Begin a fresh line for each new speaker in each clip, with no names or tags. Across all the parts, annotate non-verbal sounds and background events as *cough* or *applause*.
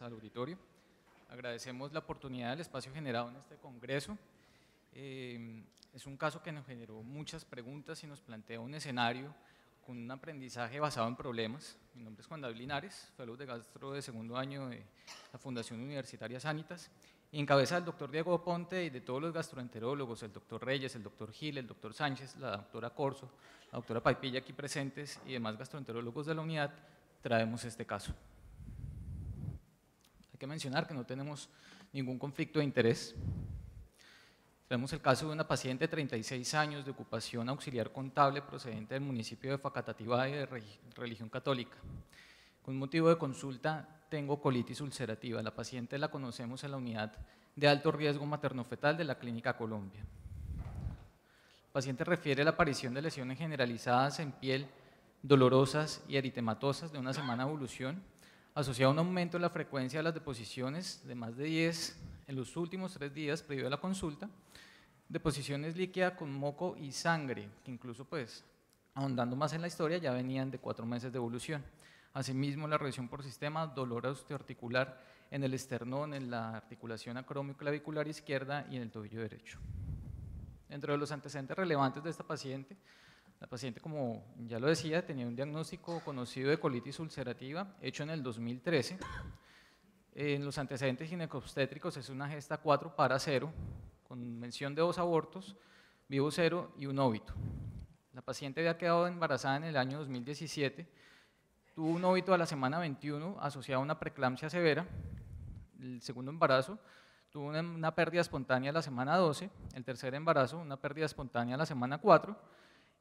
al auditorio. Agradecemos la oportunidad del espacio generado en este Congreso. Eh, es un caso que nos generó muchas preguntas y nos plantea un escenario con un aprendizaje basado en problemas. Mi nombre es Juan David Linares, fellow de gastro de segundo año de la Fundación Universitaria Sanitas. Y en cabeza del doctor Diego Ponte y de todos los gastroenterólogos, el doctor Reyes, el doctor Gil, el doctor Sánchez, la doctora Corso, la doctora Paipilla aquí presentes y demás gastroenterólogos de la unidad, traemos este caso. Hay que mencionar que no tenemos ningún conflicto de interés. Tenemos el caso de una paciente de 36 años de ocupación auxiliar contable procedente del municipio de Facatativá y de religión católica. Con motivo de consulta, tengo colitis ulcerativa. La paciente la conocemos en la unidad de alto riesgo materno-fetal de la Clínica Colombia. El paciente refiere la aparición de lesiones generalizadas en piel dolorosas y eritematosas de una semana de evolución asociado a un aumento en la frecuencia de las deposiciones de más de 10 en los últimos tres días previo a la consulta, deposiciones líquidas con moco y sangre, que incluso pues ahondando más en la historia ya venían de cuatro meses de evolución. Asimismo, la revisión por sistema, dolor osteoarticular en el esternón, en la articulación acromioclavicular izquierda y en el tobillo derecho. Dentro de los antecedentes relevantes de esta paciente, la paciente, como ya lo decía, tenía un diagnóstico conocido de colitis ulcerativa hecho en el 2013. En los antecedentes ginecobstétricos es una gesta 4 para 0, con mención de dos abortos, vivo 0 y un óbito. La paciente había quedado embarazada en el año 2017, tuvo un óbito a la semana 21 asociado a una preeclampsia severa, el segundo embarazo, tuvo una, una pérdida espontánea a la semana 12, el tercer embarazo, una pérdida espontánea a la semana 4,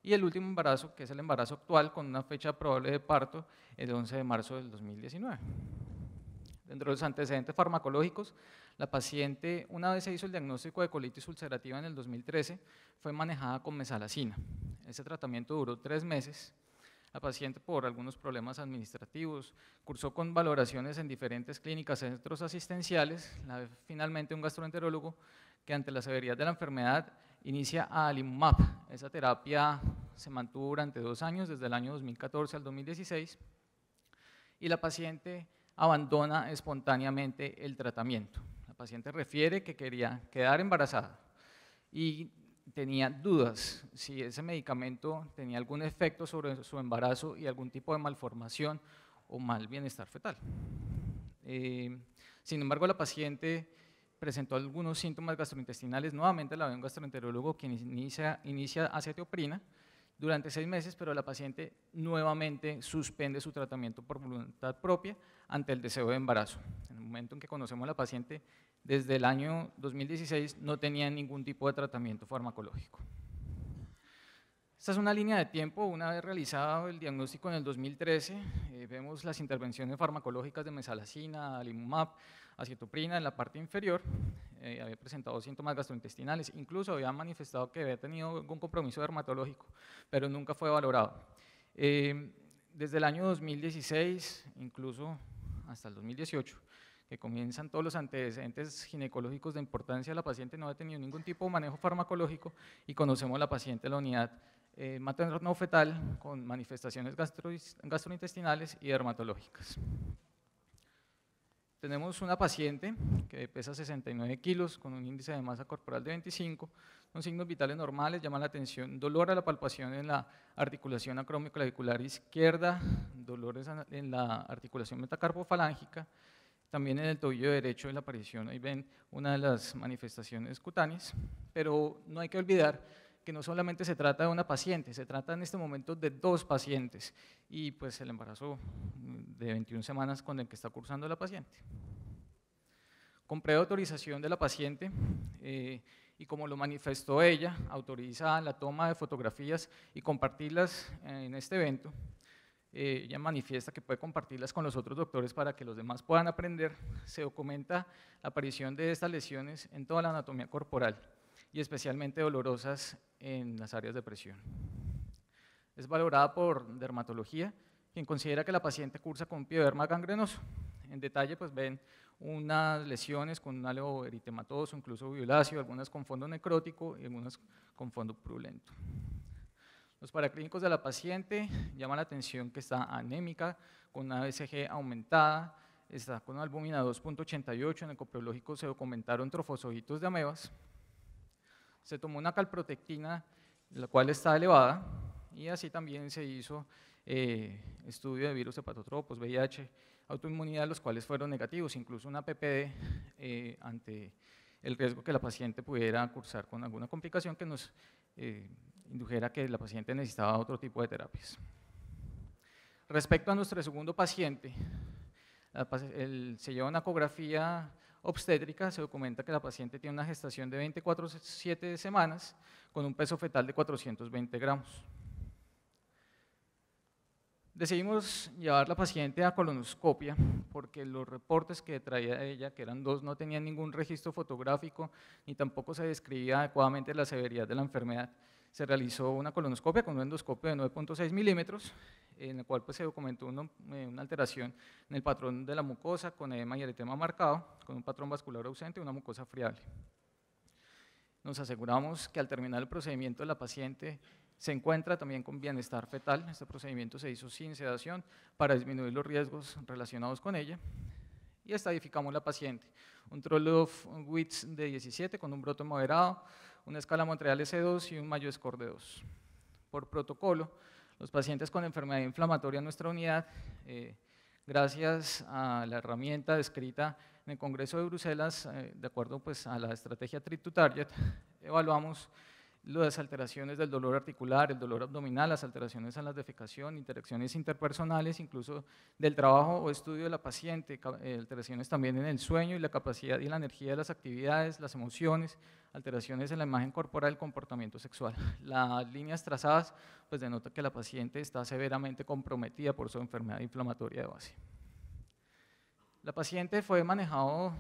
y el último embarazo, que es el embarazo actual, con una fecha probable de parto, el 11 de marzo del 2019. Dentro de los antecedentes farmacológicos, la paciente, una vez se hizo el diagnóstico de colitis ulcerativa en el 2013, fue manejada con mesalacina. Ese tratamiento duró tres meses. La paciente, por algunos problemas administrativos, cursó con valoraciones en diferentes clínicas, centros asistenciales. finalmente, un gastroenterólogo que, ante la severidad de la enfermedad, inicia a Alimumab. Esa terapia se mantuvo durante dos años, desde el año 2014 al 2016, y la paciente abandona espontáneamente el tratamiento. La paciente refiere que quería quedar embarazada y tenía dudas si ese medicamento tenía algún efecto sobre su embarazo y algún tipo de malformación o mal bienestar fetal. Eh, sin embargo, la paciente presentó algunos síntomas gastrointestinales, nuevamente la veo un gastroenterólogo quien inicia, inicia acetoprina durante seis meses, pero la paciente nuevamente suspende su tratamiento por voluntad propia ante el deseo de embarazo. En el momento en que conocemos a la paciente, desde el año 2016 no tenía ningún tipo de tratamiento farmacológico. Esta es una línea de tiempo, una vez realizado el diagnóstico en el 2013, eh, vemos las intervenciones farmacológicas de mesalacina, alimumab, acetoprina en la parte inferior, eh, había presentado síntomas gastrointestinales, incluso había manifestado que había tenido algún compromiso dermatológico, pero nunca fue valorado. Eh, desde el año 2016, incluso hasta el 2018, que comienzan todos los antecedentes ginecológicos de importancia, la paciente no ha tenido ningún tipo de manejo farmacológico y conocemos a la paciente en la unidad eh, materno-fetal con manifestaciones gastrointestinales y dermatológicas. Tenemos una paciente que pesa 69 kilos con un índice de masa corporal de 25, con signos vitales normales, llama la atención dolor a la palpación en la articulación acromioclavicular izquierda, dolores en la articulación metacarpofalángica, también en el tobillo derecho de la aparición, ahí ven una de las manifestaciones cutáneas, pero no hay que olvidar que no solamente se trata de una paciente, se trata en este momento de dos pacientes y pues el embarazo mm, de 21 semanas con el que está cursando la paciente. Con preautorización de la paciente eh, y como lo manifestó ella, autoriza la toma de fotografías y compartirlas en este evento. Eh, ella manifiesta que puede compartirlas con los otros doctores para que los demás puedan aprender. Se documenta la aparición de estas lesiones en toda la anatomía corporal y especialmente dolorosas en las áreas de presión. Es valorada por dermatología, quien considera que la paciente cursa con pioderma gangrenoso. En detalle, pues ven unas lesiones con un halo eritematoso, incluso violáceo, algunas con fondo necrótico y algunas con fondo purulento. Los paraclínicos de la paciente llaman la atención que está anémica, con una BCG aumentada, está con albúmina 2.88, en el coprológico se documentaron trofozoitos de amebas, se tomó una calprotectina, la cual está elevada, y así también se hizo eh, estudio de virus hepatotropos, VIH, autoinmunidad, los cuales fueron negativos, incluso una PPD eh, ante el riesgo que la paciente pudiera cursar con alguna complicación que nos eh, indujera que la paciente necesitaba otro tipo de terapias. Respecto a nuestro segundo paciente, se llevó una ecografía obstétrica se documenta que la paciente tiene una gestación de 24-7 semanas con un peso fetal de 420 gramos. Decidimos llevar la paciente a colonoscopia porque los reportes que traía ella, que eran dos, no tenían ningún registro fotográfico ni tampoco se describía adecuadamente la severidad de la enfermedad se realizó una colonoscopia con un endoscopio de 9.6 milímetros, en el cual pues, se documentó eh, una, alteración en el patrón de la mucosa con edema y eritema marcado, con un patrón vascular ausente y una mucosa friable. Nos aseguramos que al terminar el procedimiento la paciente se encuentra también con bienestar fetal. Este procedimiento se hizo sin sedación para disminuir los riesgos relacionados con ella y estadificamos la paciente. Un of Wits de 17 con un brote moderado, una escala Montreal S2 y un Mayo Score de 2. Por protocolo, los pacientes con enfermedad inflamatoria en nuestra unidad, eh, gracias a la herramienta descrita en el Congreso de Bruselas, eh, de acuerdo pues, a la estrategia Trip to Target, evaluamos las alteraciones del dolor articular, el dolor abdominal, las alteraciones en la defecación, interacciones interpersonales, incluso del trabajo o estudio de la paciente, eh, alteraciones también en el sueño y la capacidad y la energía de las actividades, las emociones, alteraciones en la imagen corporal, el comportamiento sexual. *laughs* Las líneas trazadas pues denota que la paciente está severamente comprometida por su enfermedad inflamatoria de base. La paciente fue, manejado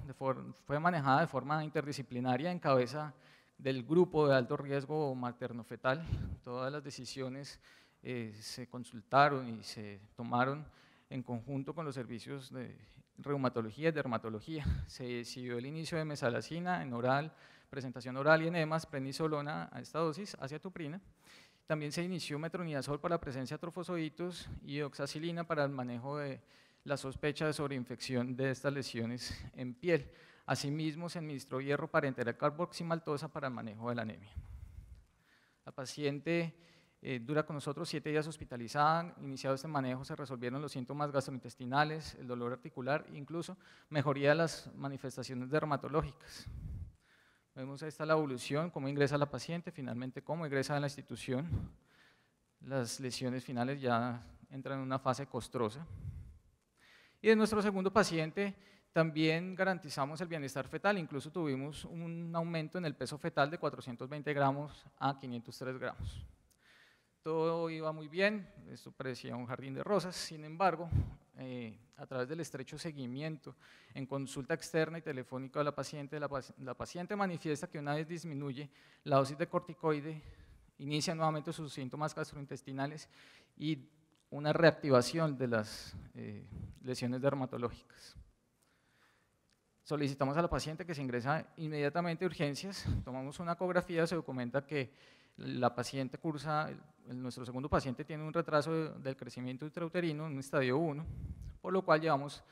fue manejada de forma interdisciplinaria en cabeza del grupo de alto riesgo materno-fetal. *laughs* Todas las decisiones eh, se consultaron y se tomaron en conjunto con los servicios de reumatología y dermatología. Se decidió el inicio de mesalacina en oral, presentación oral y enemas, prednisolona a esta dosis, tuprina. También se inició metronidazol para la presencia de trofosoditos y oxacilina para el manejo de la sospecha de sobreinfección de estas lesiones en piel. Asimismo, se administró hierro para enterar carboximaltosa para el manejo de la anemia. La paciente eh, dura con nosotros siete días hospitalizada. Iniciado este manejo, se resolvieron los síntomas gastrointestinales, el dolor articular, incluso mejoría de las manifestaciones dermatológicas. Vemos ahí está la evolución, cómo ingresa la paciente, finalmente cómo ingresa a la institución. Las lesiones finales ya entran en una fase costrosa. Y en nuestro segundo paciente, también garantizamos el bienestar fetal, incluso tuvimos un aumento en el peso fetal de 420 gramos a 503 gramos. Todo iba muy bien, esto parecía un jardín de rosas, sin embargo, eh, a través del estrecho seguimiento en consulta externa y telefónica de la paciente, la, paciente manifiesta que una vez disminuye la dosis de corticoide, inicia nuevamente sus síntomas gastrointestinales y una reactivación de las eh, lesiones dermatológicas. Solicitamos a la paciente que se ingresa inmediatamente a urgencias, tomamos una ecografía, se documenta que la paciente cursa, nuestro segundo paciente tiene un retraso del crecimiento intrauterino en un estadio 1, por lo cual llevamos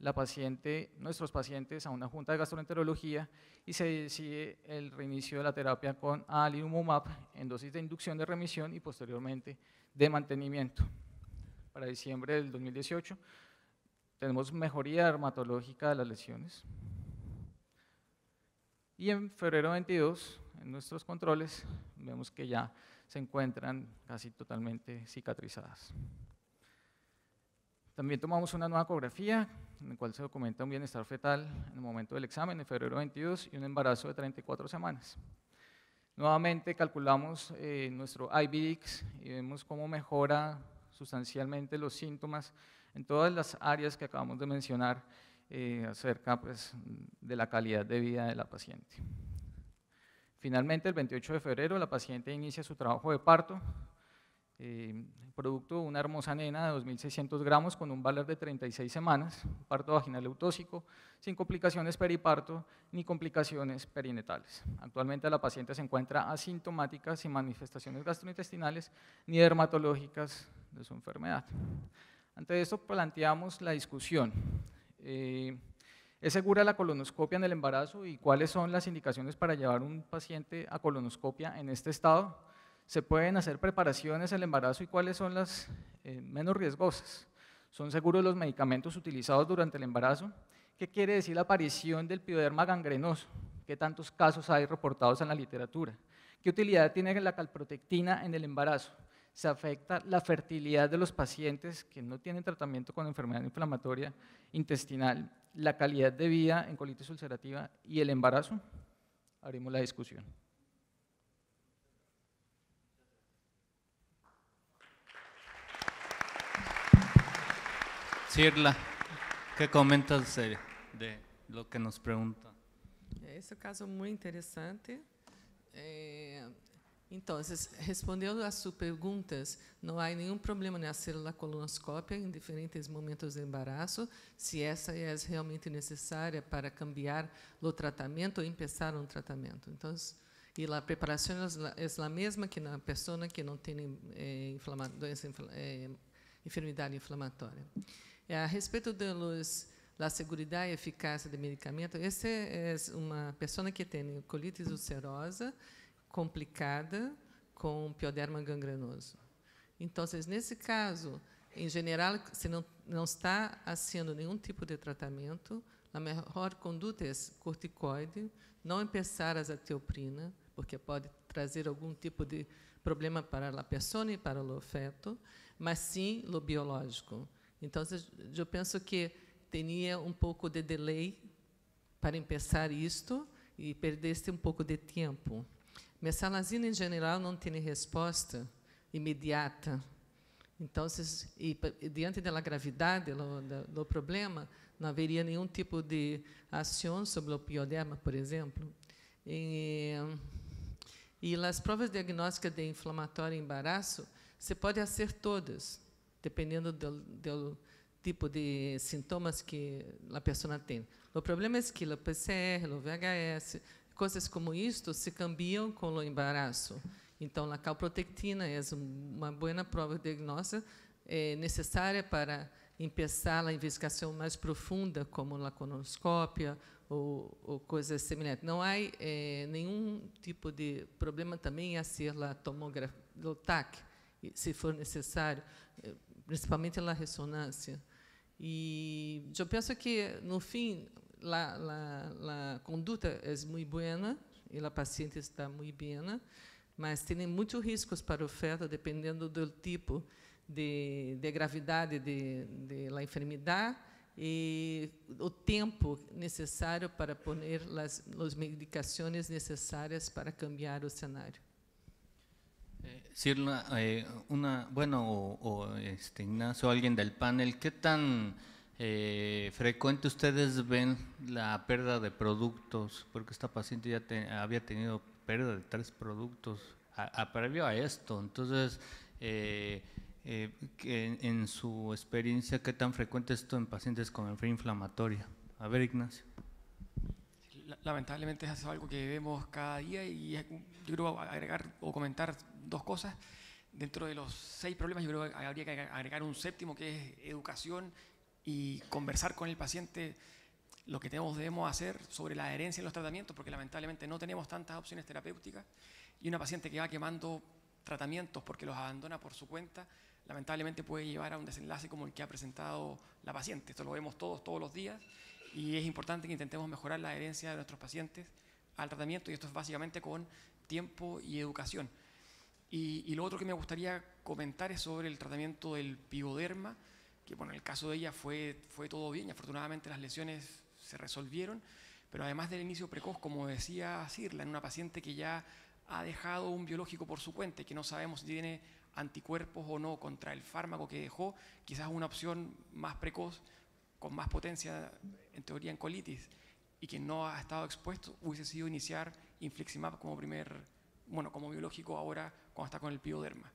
la paciente, nuestros pacientes a una junta de gastroenterología y se decide el reinicio de la terapia con alirumumab en dosis de inducción de remisión y posteriormente de mantenimiento. Para diciembre del 2018 tenemos mejoría dermatológica de las lesiones. Y en febrero 22, en nuestros controles, vemos que ya se encuentran casi totalmente cicatrizadas. También tomamos una nueva ecografía en la cual se documenta un bienestar fetal en el momento del examen, en febrero 22, y un embarazo de 34 semanas. Nuevamente calculamos eh, nuestro IBDX y vemos cómo mejora sustancialmente los síntomas en todas las áreas que acabamos de mencionar eh, acerca pues, de la calidad de vida de la paciente. Finalmente, el 28 de febrero, la paciente inicia su trabajo de parto, eh, producto de una hermosa nena de 2.600 gramos con un valor de 36 semanas, parto vaginal eutóxico, sin complicaciones periparto ni complicaciones perinetales. Actualmente la paciente se encuentra asintomática sin manifestaciones gastrointestinales ni dermatológicas de su enfermedad. Ante esto planteamos la discusión. Eh, ¿Es segura la colonoscopia en el embarazo y cuáles son las indicaciones para llevar un paciente a colonoscopia en este estado? ¿Se pueden hacer preparaciones en el embarazo y cuáles son las eh, menos riesgosas? ¿Son seguros los medicamentos utilizados durante el embarazo? ¿Qué quiere decir la aparición del pioderma gangrenoso? ¿Qué tantos casos hay reportados en la literatura? ¿Qué utilidad tiene la calprotectina en el embarazo? se afecta la fertilidad de los pacientes que no tienen tratamiento con enfermedad inflamatoria intestinal, la calidad de vida en colitis ulcerativa y el embarazo? Abrimos la discusión.
Sirla, ¿qué comentas de, lo que nos pregunta? Es un caso muy interesante. Eh, Então, respondendo às suas perguntas, não há nenhum problema na né? célula colonoscópia em diferentes momentos de embaraço, se essa é realmente necessária para cambiar o tratamento ou começar um tratamento. Então, e a preparação é a é mesma que na pessoa que não tem é, doença, eh, enfermidade inflamatória. A respeito da segurança e eficácia do medicamento, essa é uma pessoa que tem colite ulcerosa, complicada com pioderma gangrenoso. Então, nesse caso, em geral, se não, não está sendo nenhum tipo de tratamento, a melhor conduta é corticoide, não empeçar a azatioprina, porque pode trazer algum tipo de problema para a pessoa e para o feto, mas sim o biológico. Então, eu penso que tinha um pouco de delay para empeçar isto e perdesse um pouco de tempo. Mesalazina, em geral, não tem resposta imediata. Então, e, diante da gravidade do, problema, não haveria nenhum tipo de ação sobre o pioderma, por exemplo. E, e as provas diagnósticas de inflamatório e embaraço você pode fazer todas, dependendo do, do, tipo de sintomas que a pessoa tem. O problema é que o PCR, o VHS, Coisas como isto se cambiam com o embaraço. Então, a calprotectina é uma boa prova de diagnóstico é necessária para começar a investigação mais profunda, como a colonoscópia ou, ou, coisas semelhantes. Não há é, nenhum tipo de problema também a ser a tomografia, o TAC, se for necessário, é, principalmente a ressonância. E eu penso que, no fim, la, la, la conduta é muito boa e a paciente está muito bem, mas tem muitos riscos para o oferta, dependendo do tipo de, de gravidade de, de enfermidade e o tempo necessário para pôr as, as medicações necessárias para cambiar o cenário. Eh, sí, una, eh, una, bueno, o, o este, Ignacio, alguien del panel, ¿qué tan eh, frecuente ustedes ven la pérdida de productos, porque esta paciente ya había tenido pérdida de tres productos a, previo a esto. Entonces, eh, eh, en, su experiencia, ¿qué tan frecuente esto en pacientes con enfermedad inflamatoria? A ver, Ignacio.
Lamentablemente es algo que vemos cada día y yo creo agregar o comentar dos cosas. Dentro de los seis problemas, yo creo que habría que agregar un séptimo, que es educación y conversar con el paciente lo que tenemos, debemos hacer sobre la adherencia en los tratamientos, porque lamentablemente no tenemos tantas opciones terapéuticas, y una paciente que va quemando tratamientos porque los abandona por su cuenta, lamentablemente puede llevar a un desenlace como el que ha presentado la paciente. Esto lo vemos todos, todos los días, y es importante que intentemos mejorar la adherencia de nuestros pacientes al tratamiento, y esto es básicamente con tiempo y educación. Y, lo otro que me gustaría comentar es sobre el tratamiento del pivoderma, que bueno, en el caso de ella fue, fue todo bien y afortunadamente las lesiones se resolvieron, pero además del inicio precoz, como decía Cirla, en una paciente que ya ha dejado un biológico por su cuenta que no sabemos si tiene anticuerpos o no contra el fármaco que dejó, quizás una opción más precoz, con más potencia en teoría en colitis y que no ha estado expuesto, hubiese sido iniciar infliximab como primer, bueno, como biológico ahora cuando está con el pioderma.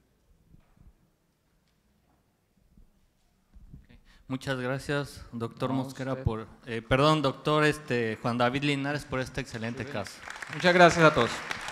Muchas gracias, doctor Mosquera, por, eh, perdón, doctor este, Juan David Linares, por este excelente caso. Muchas gracias a todos.